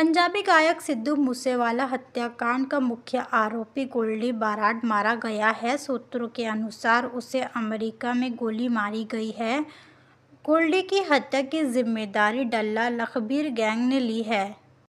पंजाबी गायक सिद्धू मूसेवाला हत्याकांड का मुख्य आरोपी गोल्डी बाराड मारा गया है सूत्रों के अनुसार उसे अमेरिका में गोली मारी गई है गोल्डी की हत्या की जिम्मेदारी डल्ला लखबीर गैंग ने ली है